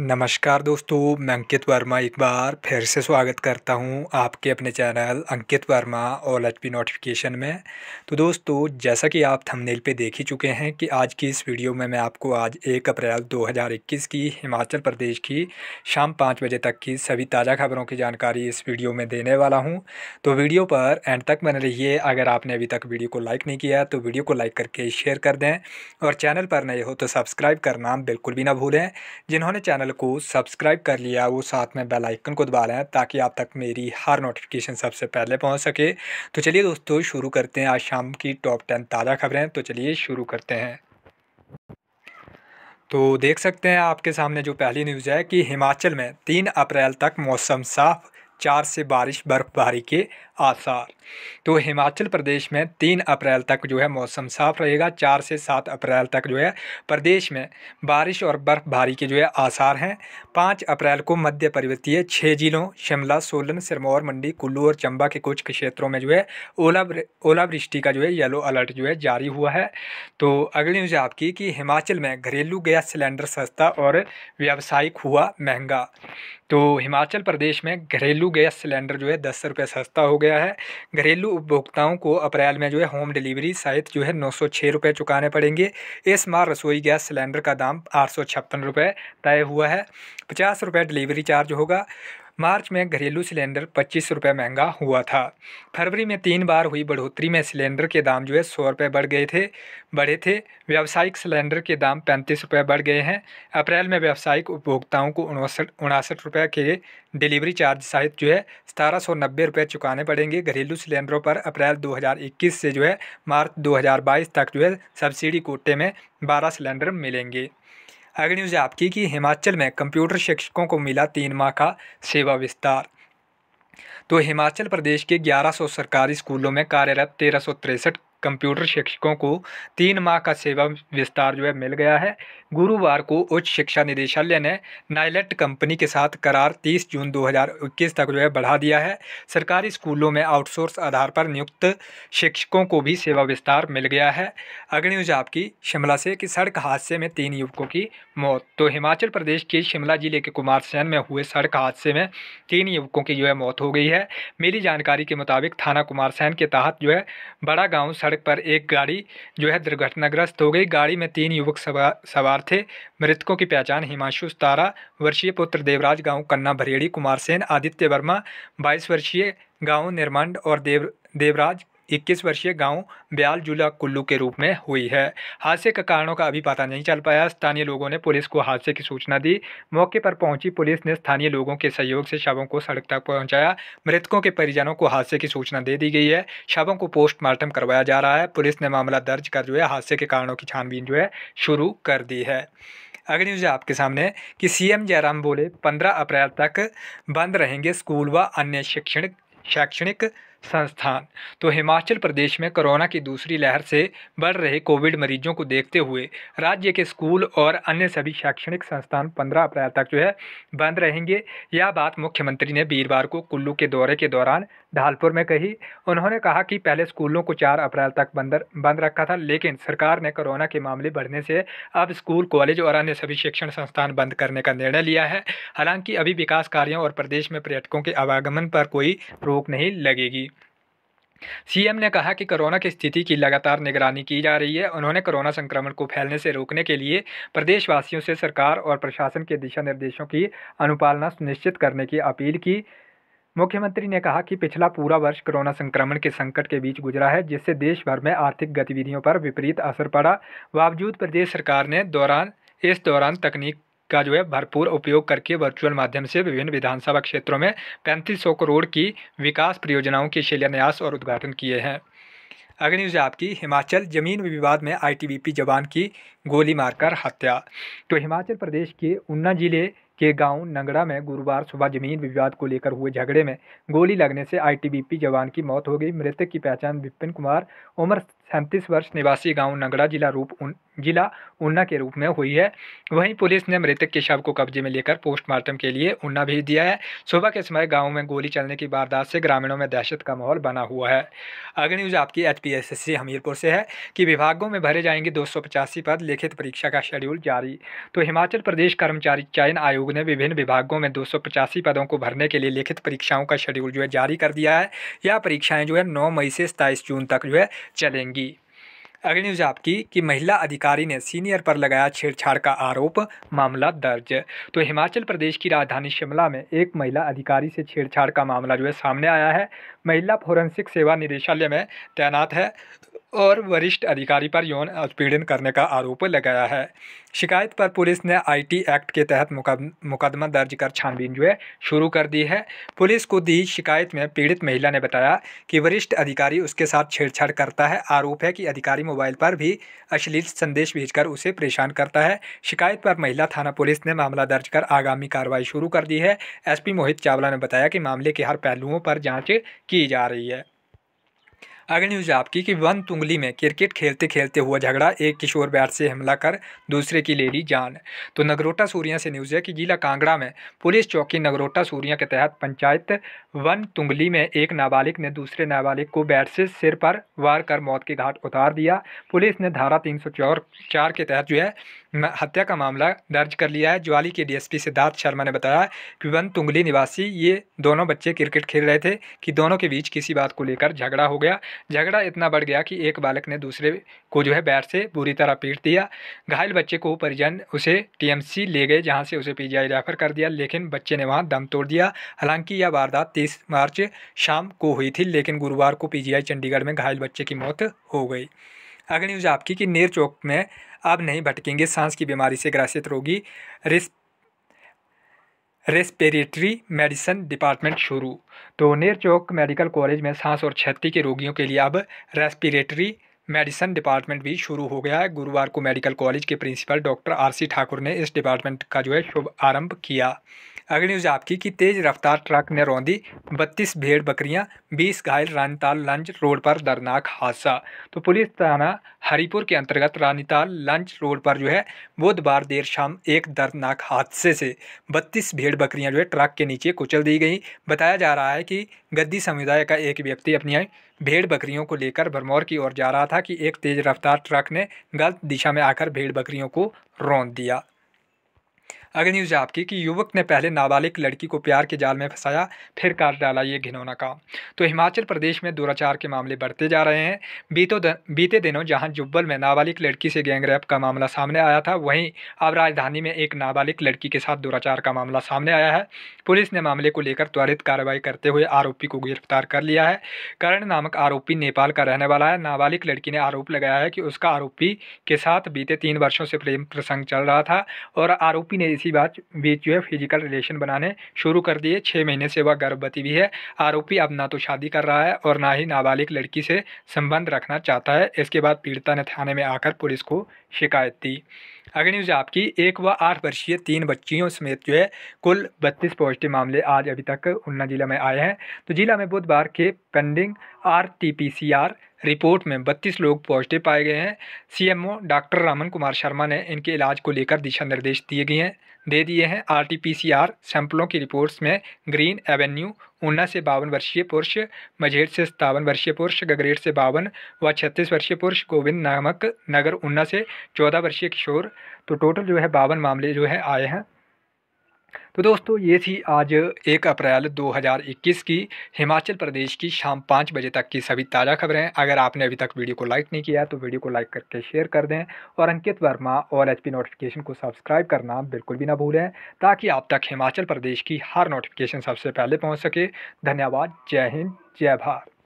नमस्कार दोस्तों मैं अंकित वर्मा एक बार फिर से स्वागत करता हूं आपके अपने channel Ankit Verma all H P notification में तो दोस्तों जैसा कि आप थंबनेल पे देख ही चुके हैं कि आज की इस वीडियो में मैं आपको आज एक अप्रैल 2021 की हिमाचल प्रदेश की शाम पाँच बजे तक की सभी ताज़ा खबरों की जानकारी इस वीडियो में देने वाला हूँ तो वीडियो पर एंड तक बने रहिए अगर आपने अभी तक वीडियो को लाइक नहीं किया तो वीडियो को लाइक करके शेयर कर दें और चैनल पर नए हो तो सब्सक्राइब करना बिल्कुल भी ना भूलें जिन्होंने चैनल चैनल को सब्सक्राइब कर लिया है वो साथ में बेल आइकन को दबा लें ताकि आप तक मेरी हर नोटिफिकेशन सबसे पहले पहुंच सके तो चलिए दोस्तों शुरू करते हैं आज शाम की टॉप टेन ताज़ा खबरें तो चलिए शुरू करते हैं तो देख सकते हैं आपके सामने जो पहली न्यूज़ है कि हिमाचल में तीन अप्रैल तक मौसम साफ़ चार से बारिश बर्फबारी के आसार तो हिमाचल प्रदेश में तीन अप्रैल तक जो है मौसम साफ रहेगा चार से सात अप्रैल तक जो है प्रदेश में बारिश और बर्फ़बारी के जो है आसार हैं पाँच अप्रैल को मध्य पर्वतीय छः जिलों शिमला सोलन सिरमौर मंडी कुल्लू और चंबा के कुछ क्षेत्रों में जो है ओला ओलावृष्टि का जो है येलो अलर्ट जो है जारी हुआ है तो अगली न्यूज़ आपकी कि हिमाचल में घरेलू गैस सिलेंडर सस्ता और व्यावसायिक हुआ महंगा तो हिमाचल प्रदेश में घरेलू गैस सिलेंडर जो है दस रुपये सस्ता हो गया गया है घरेलू उपभोक्ताओं को अप्रैल में जो है होम डिलीवरी सहित जो है नौ सौ छः रुपये चुकाने पड़ेंगे इस माह रसोई गैस सिलेंडर का दाम आठ सौ छप्पन रुपये तय हुआ है पचास रुपये डिलीवरी चार्ज होगा मार्च में घरेलू सिलेंडर पच्चीस रुपये महंगा हुआ था फरवरी में तीन बार हुई बढ़ोतरी में सिलेंडर के दाम जो है सौ रुपये बढ़ गए थे बढ़े थे व्यावसायिक सिलेंडर के दाम पैंतीस रुपये बढ़ गए हैं अप्रैल में व्यावसायिक उपभोक्ताओं को उनसठ उनासठ रुपये के डिलीवरी चार्ज सहित जो है सतारह सौ नब्बे रुपये चुकाने पड़ेंगे घरेलू सिलेंडरों पर अप्रैल दो हज़ार इक्कीस से जो है मार्च दो हज़ार बाईस तक जो है सब्सिडी कोटे में बारह सिलेंडर मिलेंगे अगली न्यूज़ आपकी कि हिमाचल में कंप्यूटर शिक्षकों को मिला तीन माह का सेवा विस्तार तो हिमाचल प्रदेश के 1100 सरकारी स्कूलों में कार्यरत तेरह कंप्यूटर शिक्षकों को तीन माह का सेवा विस्तार जो है मिल गया है गुरुवार को उच्च शिक्षा निदेशालय ने नाइलेट कंपनी के साथ करार 30 जून 2021 तक जो है बढ़ा दिया है सरकारी स्कूलों में आउटसोर्स आधार पर नियुक्त शिक्षकों को भी सेवा विस्तार मिल गया है अग्निज आपकी शिमला से कि सड़क हादसे में तीन युवकों की मौत तो हिमाचल प्रदेश के शिमला जिले के कुमारसैन में हुए सड़क हादसे में तीन युवकों की जो है मौत हो गई है मेरी जानकारी के मुताबिक थाना कुमारसैन के तहत जो है बड़ा गाँव सड़क पर एक गाड़ी जो है दुर्घटनाग्रस्त हो गई गाड़ी में तीन युवक सवार थे मृतकों की पहचान हिमांशु तारा वर्षीय पुत्र देवराज गांव कन्ना भरेड़ी कुमार सेन आदित्य वर्मा बाईस वर्षीय गांव निर्मंड और देव देवराज 21 वर्षीय गांव ब्याल जुला कुल्लू के रूप में हुई है हादसे के कारणों का अभी पता नहीं चल पाया स्थानीय लोगों ने पुलिस को हादसे की सूचना दी मौके पर पहुंची पुलिस ने स्थानीय लोगों के सहयोग से शवों को सड़क तक पहुंचाया मृतकों के परिजनों को हादसे की सूचना दे दी गई है शवों को पोस्टमार्टम करवाया जा रहा है पुलिस ने मामला दर्ज कर जो है हादसे के कारणों की छानबीन जो है शुरू कर दी है अगली न्यूज़ आपके सामने कि सीएम जयराम बोले 15 अप्रैल तक बंद रहेंगे स्कूल व अन्य शैक्षणिक शैक्षणिक संस्थान तो हिमाचल प्रदेश में कोरोना की दूसरी लहर से बढ़ रहे कोविड मरीजों को देखते हुए राज्य के स्कूल और अन्य सभी शैक्षणिक संस्थान 15 अप्रैल तक जो है बंद रहेंगे यह बात मुख्यमंत्री ने वीरवार को कुल्लू के दौरे के दौरान ढालपुर में कही उन्होंने कहा कि पहले स्कूलों को चार अप्रैल तक बंद बंद रखा था लेकिन सरकार ने कोरोना के मामले बढ़ने से अब स्कूल कॉलेज और अन्य सभी शिक्षण संस्थान बंद करने का निर्णय लिया है हालांकि अभी विकास कार्यों और प्रदेश में पर्यटकों के आवागमन पर कोई रोक नहीं लगेगी सीएम ने कहा कि कोरोना की स्थिति की लगातार निगरानी की जा रही है उन्होंने कोरोना संक्रमण को फैलने से रोकने के लिए प्रदेशवासियों से सरकार और प्रशासन के दिशा निर्देशों की अनुपालना सुनिश्चित करने की अपील की मुख्यमंत्री ने कहा कि पिछला पूरा वर्ष कोरोना संक्रमण के संकट के बीच गुजरा है जिससे देश भर में आर्थिक गतिविधियों पर विपरीत असर पड़ा बावजूद प्रदेश सरकार ने दौरान इस दौरान तकनीक का जो है भरपूर उपयोग करके वर्चुअल माध्यम से विभिन्न विधानसभा क्षेत्रों में पैंतीस सौ करोड़ की विकास परियोजनाओं के शिलान्यास और उद्घाटन किए हैं अगली न्यूज़ आपकी हिमाचल जमीन विवाद में आईटीबीपी जवान की गोली मारकर हत्या तो हिमाचल प्रदेश के ऊना जिले के गांव नगड़ा में गुरुवार सुबह जमीन विवाद को लेकर हुए झगड़े में गोली लगने से आईटीबीपी जवान की मौत हो गई मृतक की पहचान विपिन कुमार उम्र सैंतीस वर्ष निवासी गांव नगड़ा जिला रूप उन, जिला ऊना के रूप में हुई है वहीं पुलिस ने मृतक के शव को कब्जे में लेकर पोस्टमार्टम के लिए ऊना भेज दिया है सुबह के समय गांव में गोली चलने की वारदात से ग्रामीणों में दहशत का माहौल बना हुआ है अगर न्यूज़ आपकी H P S S C Hamirpur से है कि विभागों में भरे जाएंगे दो सौ पचासी पद लिखित परीक्षा का शेड्यूल जारी तो हिमाचल प्रदेश कर्मचारी चयन आयोग ने विभिन्न विभागों में दो सौ पचासी पदों को भरने के लिए लिखित परीक्षाओं का शेड्यूल जो है जारी कर दिया है यह परीक्षाएँ जो है नौ मई से सताईस जून तक जो है चलेंगी होगी अगली न्यूज़ आपकी कि महिला अधिकारी ने सीनियर पर लगाया छेड़छाड़ का आरोप मामला दर्ज तो हिमाचल प्रदेश की राजधानी शिमला में एक महिला अधिकारी से छेड़छाड़ का मामला जो है सामने आया है महिला फोरेंसिक सेवा निदेशालय में तैनात है और वरिष्ठ अधिकारी पर यौन उत्पीड़न करने का आरोप लगाया है शिकायत पर पुलिस ने आईटी एक्ट के तहत मुकदमा दर्ज कर छानबीन जो है शुरू कर दी है पुलिस को दी शिकायत में पीड़ित महिला ने बताया कि वरिष्ठ अधिकारी उसके साथ छेड़छाड़ करता है आरोप है कि अधिकारी मोबाइल पर भी अश्लील संदेश भेजकर उसे परेशान करता है शिकायत पर महिला थाना पुलिस ने मामला दर्ज कर आगामी कार्रवाई शुरू कर दी है एस मोहित चावला ने बताया कि मामले के हर पहलुओं पर जाँच की जा रही है अगली न्यूज आपकी कि वन तुंगली में क्रिकेट खेलते खेलते हुआ झगड़ा एक किशोर बैट से हमला कर दूसरे की लेडी जान तो नगरोटा सूर्या से न्यूज़ है कि जिला कांगड़ा में पुलिस चौकी नगरोटा सूर्या के तहत पंचायत वन तुंगली में एक नाबालिग ने दूसरे नाबालिग को बैट से सिर पर वार कर मौत के घाट उतार दिया पुलिस ने धारा तीन चार के तहत जो है हत्या का मामला दर्ज कर लिया है ज्वाली के डीएसपी सिद्धार्थ शर्मा ने बताया कि वन तुंगली निवासी ये दोनों बच्चे क्रिकेट खेल रहे थे कि दोनों के बीच किसी बात को लेकर झगड़ा हो गया झगड़ा इतना बढ़ गया कि एक बालक ने दूसरे को जो है बैर से बुरी तरह पीट दिया घायल बच्चे को परिजन उसे टीएमसी ले गए जहाँ से उसे पीजीआई रेफर कर दिया लेकिन बच्चे ने वहाँ दम तोड़ दिया हालांकि यह वारदात तीस मार्च शाम को हुई थी लेकिन गुरुवार को पी चंडीगढ़ में घायल बच्चे की मौत हो गई अग्नि न्यूज़ आपकी कि नेर चौक में अब नहीं भटकेंगे सांस की बीमारी से ग्रसित रोगी रिस्प रेस्पिरेटरी मेडिसिन डिपार्टमेंट शुरू तो नेर चौक मेडिकल कॉलेज में सांस और छाती के रोगियों के लिए अब रेस्पिरेटरी मेडिसिन डिपार्टमेंट भी शुरू हो गया है गुरुवार को मेडिकल कॉलेज के प्रिंसिपल डॉक्टर आरसी ठाकुर ने इस डिपार्टमेंट का जो है शुभ आरंभ किया अगली न्यूज़ आपकी कि तेज़ रफ्तार ट्रक ने रौंदी बत्तीस भीड़ बकरियां बीस घायल रानीताल लंच रोड पर दर्दनाक हादसा तो पुलिस थाना हरिपुर के अंतर्गत रानीताल लंच रोड पर जो है बुधवार देर शाम एक दर्दनाक हादसे से बत्तीस भीड़ बकरियाँ जो है ट्रक के नीचे कुचल दी गई बताया जा रहा है कि गद्दी समुदाय का एक व्यक्ति अपनी भेड़ बकरियों को लेकर भरमौर की ओर जा रहा था कि एक तेज़ रफ्तार ट्रक ने गलत दिशा में आकर भेड़ बकरियों को रौंद दिया अगली न्यूज आपकी कि युवक ने पहले नाबालिग लड़की को प्यार के जाल में फंसाया फिर काट डाला ये घिनौना काम तो हिमाचल प्रदेश में दुराचार के मामले बढ़ते जा रहे हैं बीतो दन, बीते दिनों जहां जुब्बल में नाबालिग लड़की से गैंगरेप का मामला सामने आया था वहीं अब राजधानी में एक नाबालिग लड़की के साथ दुराचार का मामला सामने आया है पुलिस ने मामले को लेकर त्वरित कार्रवाई करते हुए आरोपी को गिरफ्तार कर लिया है करण नामक आरोपी नेपाल का रहने वाला है नाबालिग लड़की ने आरोप लगाया है कि उसका आरोपी के साथ बीते तीन वर्षों से प्रेम प्रसंग चल रहा था और आरोपी ने सी बात बीच जो है फिजिकल रिलेशन बनाने शुरू कर दिए छः महीने से वह गर्भवती भी है आरोपी अब ना तो शादी कर रहा है और ना ही नाबालिग लड़की से संबंध रखना चाहता है इसके बाद पीड़िता ने थाने में आकर पुलिस को शिकायत दी अगली न्यूज़ आपकी एक व आठ वर्षीय तीन बच्चियों समेत जो है कुल बत्तीस पॉजिटिव मामले आज अभी तक उन्ना जिला में आए हैं तो जिला में बुधवार के pending R T P C R report में बत्तीस लोग पॉजिटिव पाए गए हैं सीएमओ डॉक्टर रामन कुमार शर्मा ने इनके इलाज को लेकर दिशा निर्देश दिए गए हैं दे दिए हैं आरटीपीसीआर सैंपलों की रिपोर्ट्स में ग्रीन एवेन्यू ऊना से बावन वर्षीय पुरुष मझेड़ से सतावन वर्षीय पुरुष गगरेट से बावन व छत्तीस वर्षीय पुरुष गोविंद नामक नगर ऊना से चौदह वर्षीय किशोर तो टोटल जो है बावन मामले जो है आए हैं तो दोस्तों ये थी आज एक अप्रैल 2021 की हिमाचल प्रदेश की शाम पाँच बजे तक की सभी ताज़ा खबरें अगर आपने अभी तक वीडियो को लाइक नहीं किया तो वीडियो को लाइक करके शेयर कर दें और अंकित वर्मा और एच नोटिफिकेशन को सब्सक्राइब करना बिल्कुल भी ना भूलें ताकि आप तक हिमाचल प्रदेश की हर नोटिफिकेशन सबसे पहले पहुँच सके धन्यवाद जय हिंद जय भारत